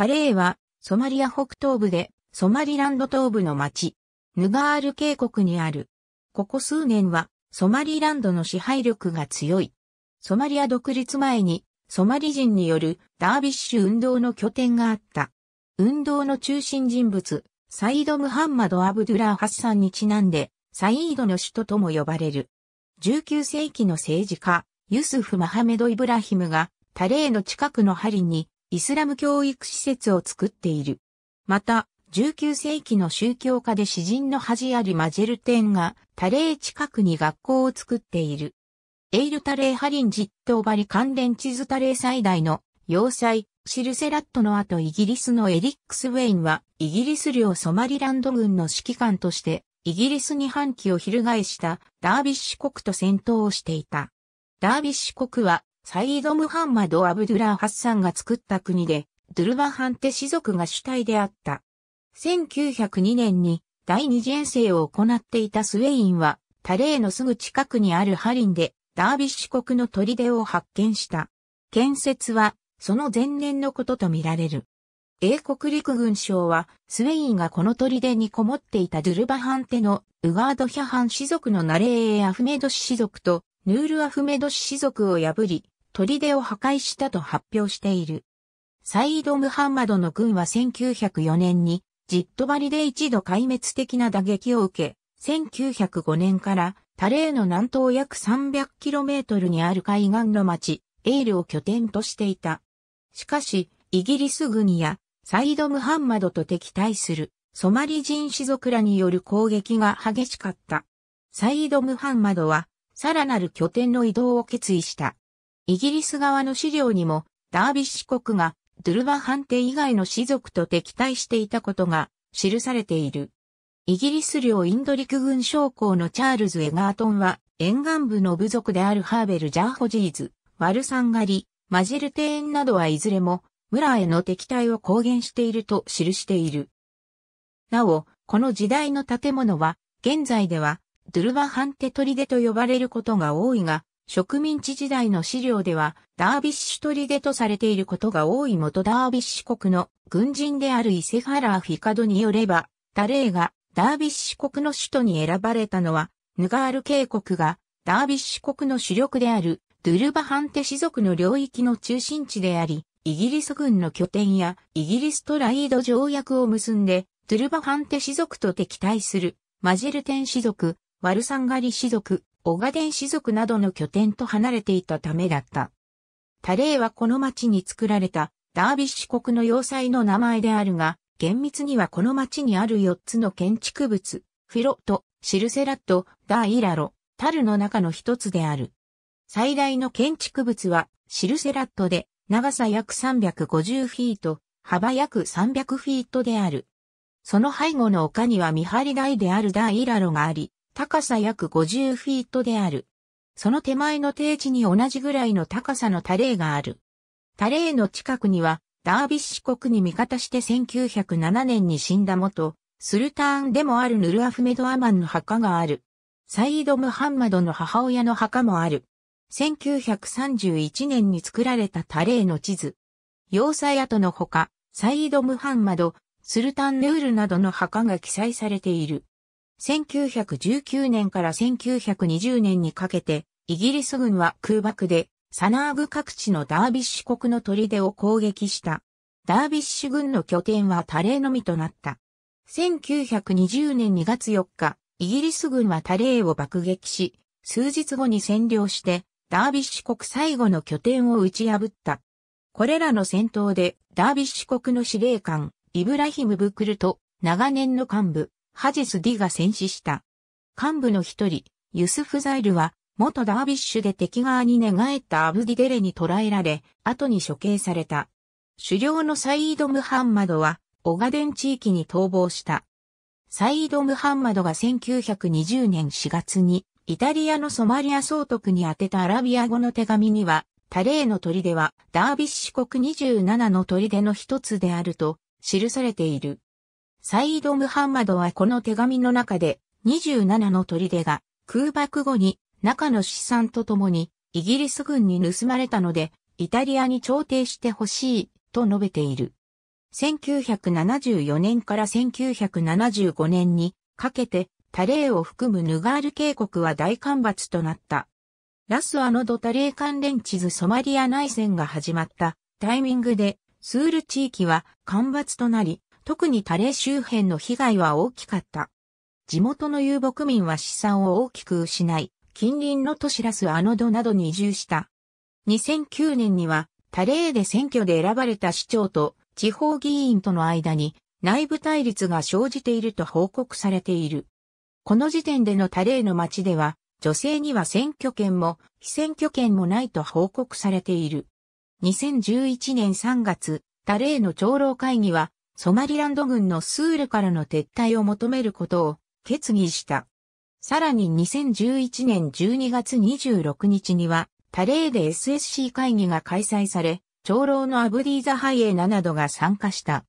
タレーは、ソマリア北東部で、ソマリランド東部の町、ヌガール渓谷にある。ここ数年は、ソマリランドの支配力が強い。ソマリア独立前に、ソマリ人によるダービッシュ運動の拠点があった。運動の中心人物、サイド・ムハンマド・アブドゥラー・ハッサンにちなんで、サイードの首都とも呼ばれる。19世紀の政治家、ユスフ・マハメド・イブラヒムが、タレーの近くのハリに、イスラム教育施設を作っている。また、19世紀の宗教家で詩人の恥ありマジェルテンがタレー近くに学校を作っている。エイルタレーハリンジットバリ関連地図タレー最大の要塞、シルセラットの後イギリスのエリックス・ウェインはイギリス領ソマリランド軍の指揮官としてイギリスに反旗を翻したダービッシュ国と戦闘をしていた。ダービッシュ国はサイード・ムハンマド・アブドゥラー・ハッサンが作った国で、ドゥルバハンテ氏族が主体であった。1902年に第二次遠征を行っていたスウェインは、タレーのすぐ近くにあるハリンで、ダービッシュ国の砦を発見した。建設は、その前年のこととみられる。英国陸軍省は、スウェインがこの砦にこもっていたドゥルバハンテのウガード・ヒャハン氏族のナレーエ・アフメド氏族と、ヌール・アフメド氏族を破り、砦を破壊したと発表している。サイード・ムハンマドの軍は1904年に、ジットバリで一度壊滅的な打撃を受け、1905年からタレーの南東約 300km にある海岸の町、エールを拠点としていた。しかし、イギリス軍やサイド・ムハンマドと敵対するソマリ人士族らによる攻撃が激しかった。サイド・ムハンマドは、さらなる拠点の移動を決意した。イギリス側の資料にも、ダービッシュ国がドゥルバ判定以外の士族と敵対していたことが記されている。イギリス領インド陸軍将校のチャールズ・エガートンは、沿岸部の部族であるハーベル・ジャーホジーズ、ワルサンガリ、マジルテーンなどはいずれも、村への敵対を公言していると記している。なお、この時代の建物は、現在では、ドゥルバハンテ砦と呼ばれることが多いが、植民地時代の資料では、ダービッシュ取出とされていることが多い元ダービッシュ国の軍人である伊勢原フィカドによれば、タレーがダービッシュ国の首都に選ばれたのは、ヌガール渓谷がダービッシュ国の主力であるドゥルバハンテ氏族の領域の中心地であり、イギリス軍の拠点やイギリスとライード条約を結んで、ドゥルバハンテ氏族と敵対するマジェルテン氏族、ワルサンガリ氏族、オガデン氏族などの拠点と離れていたためだった。タレーはこの町に作られたダービッシュ国の要塞の名前であるが、厳密にはこの町にある4つの建築物、フィロとシルセラット、ダーイラロ、タルの中の一つである。最大の建築物はシルセラットで長さ約350フィート、幅約300フィートである。その背後の丘には見張り台であるダーイラロがあり、高さ約50フィートである。その手前の低地に同じぐらいの高さのタレーがある。タレーの近くには、ダービッシュ国に味方して1907年に死んだ元、スルターンでもあるヌルアフメド・アマンの墓がある。サイード・ムハンマドの母親の墓もある。1931年に作られたタレーの地図。要塞跡のほか、サイード・ムハンマド、スルタン・ヌールなどの墓が記載されている。1919年から1920年にかけて、イギリス軍は空爆で、サナーグ各地のダービッシュ国の砦を攻撃した。ダービッシュ軍の拠点はタレーのみとなった。1920年2月4日、イギリス軍はタレーを爆撃し、数日後に占領して、ダービッシュ国最後の拠点を打ち破った。これらの戦闘で、ダービッシュ国の司令官、イブラヒム・ブクルと、長年の幹部、ハジス・ディが戦死した。幹部の一人、ユスフ・ザイルは、元ダービッシュで敵側に寝返ったアブディデレに捕らえられ、後に処刑された。狩猟のサイード・ムハンマドは、オガデン地域に逃亡した。サイード・ムハンマドが1920年4月に、イタリアのソマリア総督に宛てたアラビア語の手紙には、タレーの砦は、ダービッシュ国27の砦の一つであると、記されている。サイード・ムハンマドはこの手紙の中で27の砦が空爆後に中の資産とともにイギリス軍に盗まれたのでイタリアに調停してほしいと述べている。1974年から1975年にかけてタレーを含むヌガール渓谷は大干ばつとなった。ラスアのドタレー関連地図ソマリア内戦が始まったタイミングでスール地域は干ばつとなり特にタレ周辺の被害は大きかった。地元の遊牧民は資産を大きく失い、近隣の都市ラスアノドなどに移住した。2009年には、タレーで選挙で選ばれた市長と地方議員との間に内部対立が生じていると報告されている。この時点でのタレーの町では、女性には選挙権も非選挙権もないと報告されている。2011年3月、タレーの長老会議はソマリランド軍のスールからの撤退を求めることを決議した。さらに2011年12月26日には、パレーで SSC 会議が開催され、長老のアブディーザハイエナなどが参加した。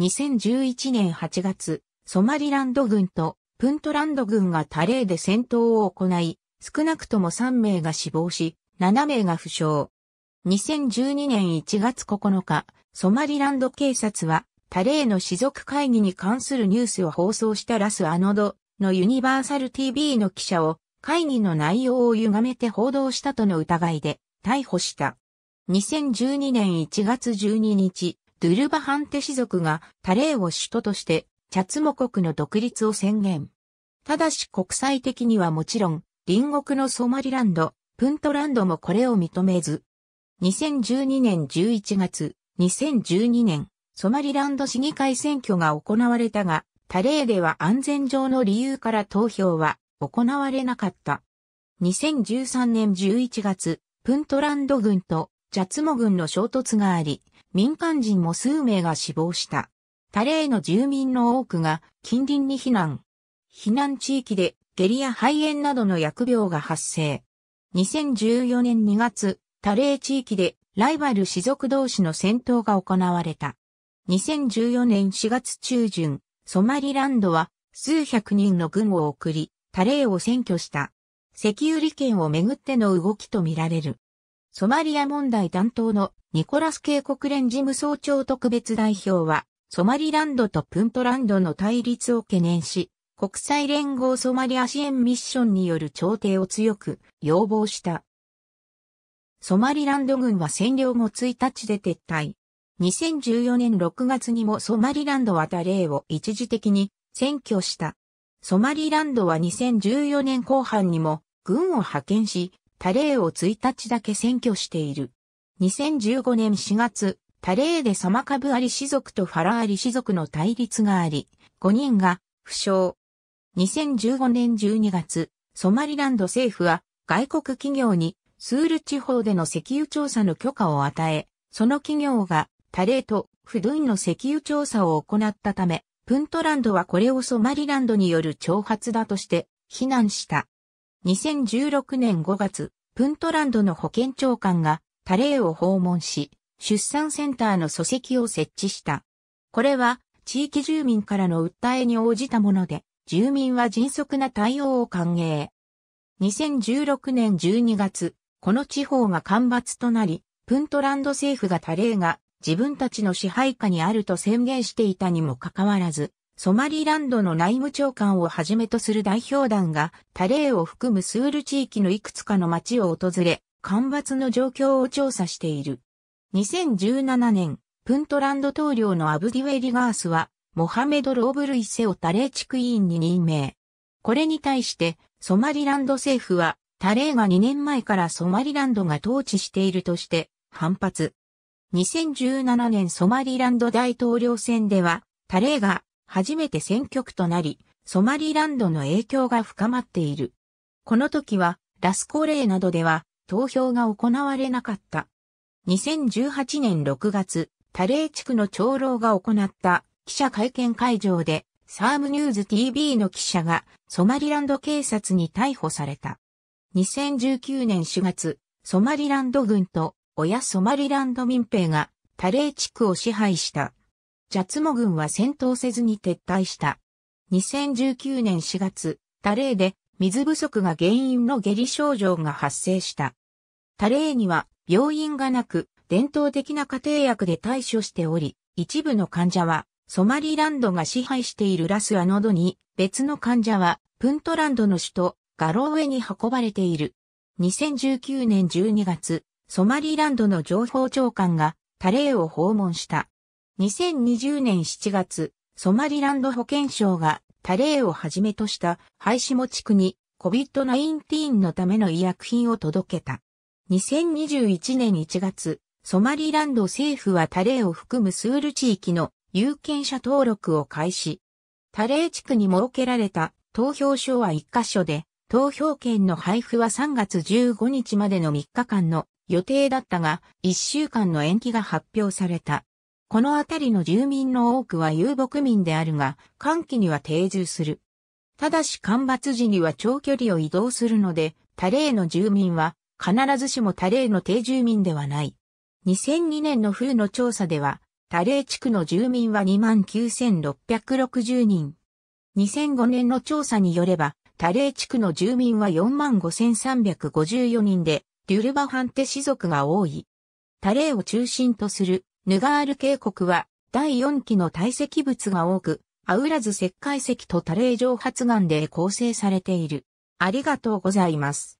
2011年8月、ソマリランド軍とプントランド軍がタレーで戦闘を行い、少なくとも3名が死亡し、7名が負傷。2012年1月9日、ソマリランド警察はタレーの士族会議に関するニュースを放送したラス・アノドのユニバーサル TV の記者を会議の内容を歪めて報道したとの疑いで逮捕した。2012年1月12日、ドゥルバハンテ士族がタレーを首都としてチャツモ国の独立を宣言。ただし国際的にはもちろん、隣国のソマリランド、プントランドもこれを認めず。2012年11月、2012年ソマリランド市議会選挙が行われたが、タレーでは安全上の理由から投票は行われなかった。2013年11月、プントランド軍とジャツモ軍の衝突があり、民間人も数名が死亡した。タレーの住民の多くが近隣に避難。避難地域で下痢や肺炎などの薬病が発生。2014年2月、タレー地域でライバル氏族同士の戦闘が行われた。2014年4月中旬、ソマリランドは数百人の軍を送り、タレーを占拠した。石油利権をめぐっての動きとみられる。ソマリア問題担当のニコラス系国連事務総長特別代表は、ソマリランドとプントランドの対立を懸念し、国際連合ソマリア支援ミッションによる調停を強く要望した。ソマリランド軍は占領後1日で撤退。2014年6月にもソマリランドはタレーを一時的に占拠した。ソマリランドは2014年後半にも軍を派遣し、タレーを1日だけ占拠している。2015年4月、タレーでサマカブアリ氏族とファラアリ氏族の対立があり、5人が負傷。2015年12月、ソマリランド政府は外国企業にスール地方での石油調査の許可を与え、その企業がタレート、フドゥンの石油調査を行ったため、プントランドはこれをソマリランドによる挑発だとして非難した。2016年5月、プントランドの保健長官がタレーを訪問し、出産センターの礎石を設置した。これは地域住民からの訴えに応じたもので、住民は迅速な対応を歓迎。2016年12月、この地方が干ばつとなり、プントランド政府がタレーが自分たちの支配下にあると宣言していたにもかかわらず、ソマリランドの内務長官をはじめとする代表団が、タレーを含むスール地域のいくつかの町を訪れ、干ばつの状況を調査している。2017年、プントランド統領のアブディウェリガースは、モハメド・ローブル・イセをタレー地区委員に任命。これに対して、ソマリランド政府は、タレーが2年前からソマリランドが統治しているとして、反発。2017年ソマリランド大統領選では、タレーが初めて選挙区となり、ソマリランドの影響が深まっている。この時は、ラスコレーなどでは投票が行われなかった。2018年6月、タレー地区の長老が行った記者会見会場で、サームニューズ TV の記者がソマリランド警察に逮捕された。2019年4月、ソマリランド軍と親ソマリランド民兵がタレー地区を支配した。ジャツモ軍は戦闘せずに撤退した。2019年4月、タレーで水不足が原因の下痢症状が発生した。タレーには病院がなく、伝統的な家庭薬で対処しており、一部の患者はソマリランドが支配しているラスアノドに、別の患者はプントランドの首都ガロウェに運ばれている。2019年12月、ソマリランドの情報長官がタレーを訪問した。2020年7月、ソマリランド保健省がタレーをはじめとした廃止も地区に COVID-19 のための医薬品を届けた。2021年1月、ソマリランド政府はタレーを含むスール地域の有権者登録を開始。タレー地区に設けられた投票所は1カ所で、投票券の配布は3月15日までの3日間の予定だったが、一週間の延期が発表された。この辺りの住民の多くは遊牧民であるが、寒気には定住する。ただし干ばつ時には長距離を移動するので、タレーの住民は必ずしもタレーの定住民ではない。2002年の冬の調査では、タレー地区の住民は29,660人。2005年の調査によれば、タレー地区の住民は45,354人で、デュルバハンテ氏族が多い。タレーを中心とするヌガール渓谷は第4期の堆積物が多く、アウラズ石灰石とタレー上発岩で構成されている。ありがとうございます。